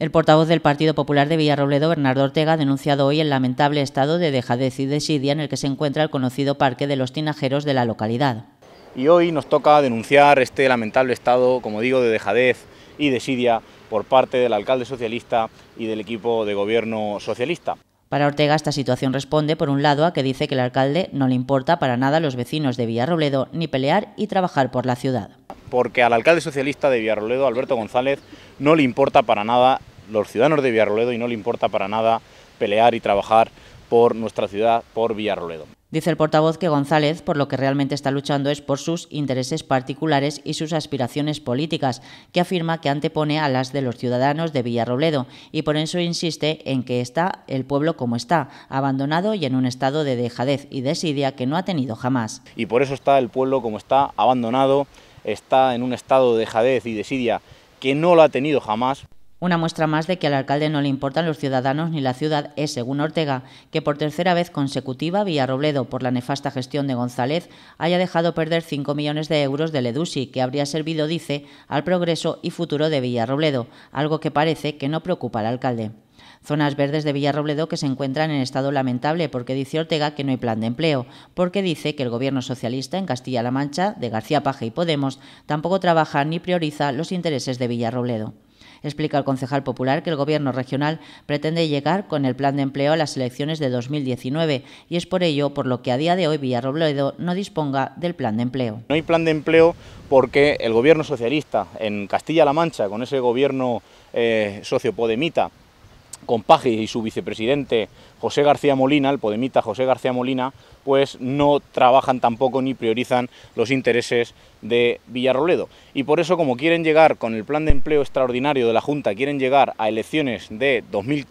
El portavoz del Partido Popular de Villarrobledo, Bernardo Ortega, ha denunciado hoy el lamentable estado de dejadez y desidia en el que se encuentra el conocido Parque de los Tinajeros de la localidad. Y hoy nos toca denunciar este lamentable estado, como digo, de dejadez y desidia por parte del alcalde socialista y del equipo de gobierno socialista. Para Ortega esta situación responde, por un lado, a que dice que el alcalde no le importa para nada a los vecinos de Villarrobledo ni pelear y trabajar por la ciudad. Porque al alcalde socialista de Villarrobledo, Alberto González, no le importa para nada los ciudadanos de Villarroledo y no le importa para nada pelear y trabajar por nuestra ciudad, por Villarroledo. Dice el portavoz que González por lo que realmente está luchando es por sus intereses particulares y sus aspiraciones políticas, que afirma que antepone a las de los ciudadanos de Villarroledo... y por eso insiste en que está el pueblo como está, abandonado y en un estado de dejadez y desidia que no ha tenido jamás. Y por eso está el pueblo como está, abandonado, está en un estado de dejadez y desidia que no lo ha tenido jamás. Una muestra más de que al alcalde no le importan los ciudadanos ni la ciudad es, según Ortega, que por tercera vez consecutiva Villarrobledo, por la nefasta gestión de González, haya dejado perder 5 millones de euros de Ledusi, que habría servido, dice, al progreso y futuro de Villarrobledo, algo que parece que no preocupa al alcalde. Zonas verdes de Villarrobledo que se encuentran en estado lamentable porque dice Ortega que no hay plan de empleo, porque dice que el gobierno socialista en Castilla-La Mancha, de García Paje y Podemos, tampoco trabaja ni prioriza los intereses de Villarrobledo. Explica el concejal popular que el Gobierno regional pretende llegar con el plan de empleo a las elecciones de 2019 y es por ello por lo que a día de hoy Villarrobledo no disponga del plan de empleo. No hay plan de empleo porque el Gobierno socialista en Castilla-La Mancha, con ese Gobierno eh, sociopodemita, con Paje y su vicepresidente José García Molina, el podemita José García Molina, pues no trabajan tampoco ni priorizan los intereses de Villarroledo. Y por eso, como quieren llegar con el plan de empleo extraordinario de la Junta, quieren llegar a elecciones de,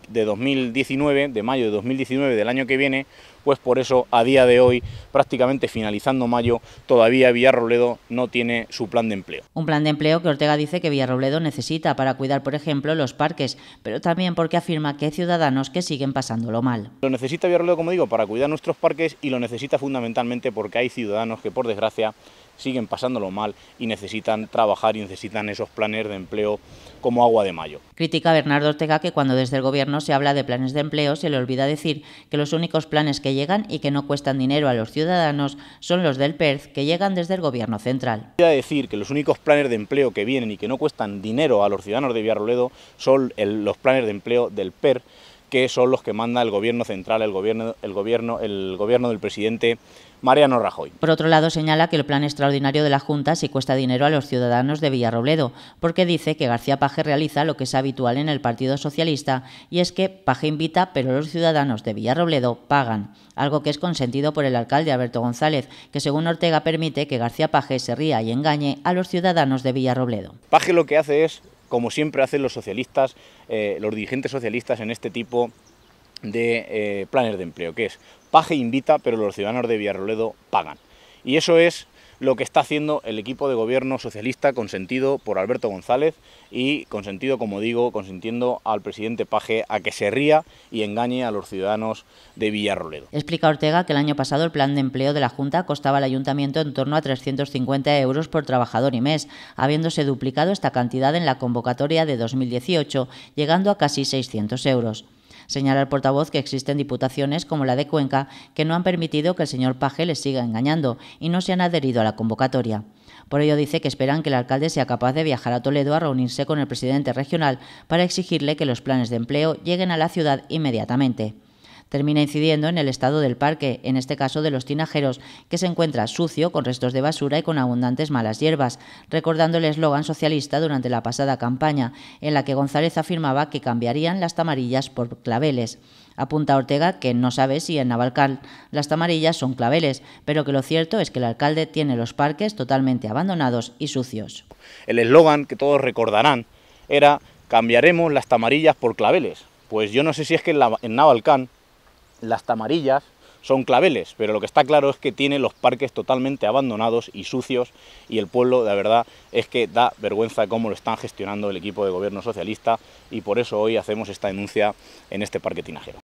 de 2019, de mayo de 2019 del año que viene, pues por eso a día de hoy, prácticamente finalizando mayo, todavía Villarrobledo no tiene su plan de empleo. Un plan de empleo que Ortega dice que Villarrobledo necesita para cuidar, por ejemplo, los parques, pero también porque afirma que hay ciudadanos que siguen pasándolo mal. Lo necesita Villarrobledo, como digo, para cuidar nuestros parques y lo necesita fundamentalmente porque hay ciudadanos que, por desgracia, siguen pasándolo mal y necesitan trabajar y necesitan esos planes de empleo como agua de mayo. Critica Bernardo Ortega que cuando desde el Gobierno se habla de planes de empleo se le olvida decir que los únicos planes que llegan y que no cuestan dinero a los ciudadanos son los del PERZ que llegan desde el Gobierno central. le decir que los únicos planes de empleo que vienen y que no cuestan dinero a los ciudadanos de Villarroledo son los planes de empleo del PERZ que son los que manda el gobierno central, el gobierno, el gobierno, el gobierno del presidente Mariano Rajoy. Por otro lado, señala que el plan extraordinario de la Junta sí cuesta dinero a los ciudadanos de Villarrobledo, porque dice que García Paje realiza lo que es habitual en el Partido Socialista, y es que Paje invita, pero los ciudadanos de Villarrobledo pagan, algo que es consentido por el alcalde Alberto González, que según Ortega permite que García Paje se ría y engañe a los ciudadanos de Villarrobledo. Paje lo que hace es como siempre hacen los socialistas, eh, los dirigentes socialistas en este tipo de eh, planes de empleo, que es Paje invita, pero los ciudadanos de Villarroledo pagan. Y eso es lo que está haciendo el equipo de gobierno socialista consentido por Alberto González y consentido, como digo, consintiendo al presidente Paje a que se ría y engañe a los ciudadanos de Villarroledo. Explica Ortega que el año pasado el plan de empleo de la Junta costaba al ayuntamiento en torno a 350 euros por trabajador y mes, habiéndose duplicado esta cantidad en la convocatoria de 2018, llegando a casi 600 euros. Señala el portavoz que existen diputaciones como la de Cuenca que no han permitido que el señor Paje les siga engañando y no se han adherido a la convocatoria. Por ello dice que esperan que el alcalde sea capaz de viajar a Toledo a reunirse con el presidente regional para exigirle que los planes de empleo lleguen a la ciudad inmediatamente termina incidiendo en el estado del parque, en este caso de los tinajeros, que se encuentra sucio, con restos de basura y con abundantes malas hierbas, recordando el eslogan socialista durante la pasada campaña, en la que González afirmaba que cambiarían las tamarillas por claveles. Apunta Ortega que no sabe si en Navalcán... las tamarillas son claveles, pero que lo cierto es que el alcalde tiene los parques totalmente abandonados y sucios. El eslogan que todos recordarán era cambiaremos las tamarillas por claveles. Pues yo no sé si es que en, en Navalcán las tamarillas son claveles, pero lo que está claro es que tiene los parques totalmente abandonados y sucios y el pueblo, la verdad, es que da vergüenza cómo lo están gestionando el equipo de gobierno socialista y por eso hoy hacemos esta denuncia en este parque tinajero.